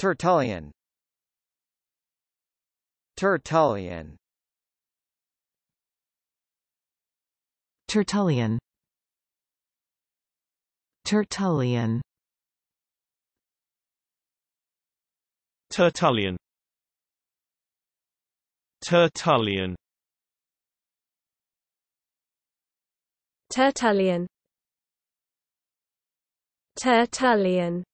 Tertullian Tertullian Tertullian Tertullian Tertullian Tertullian Tertullian Tertullian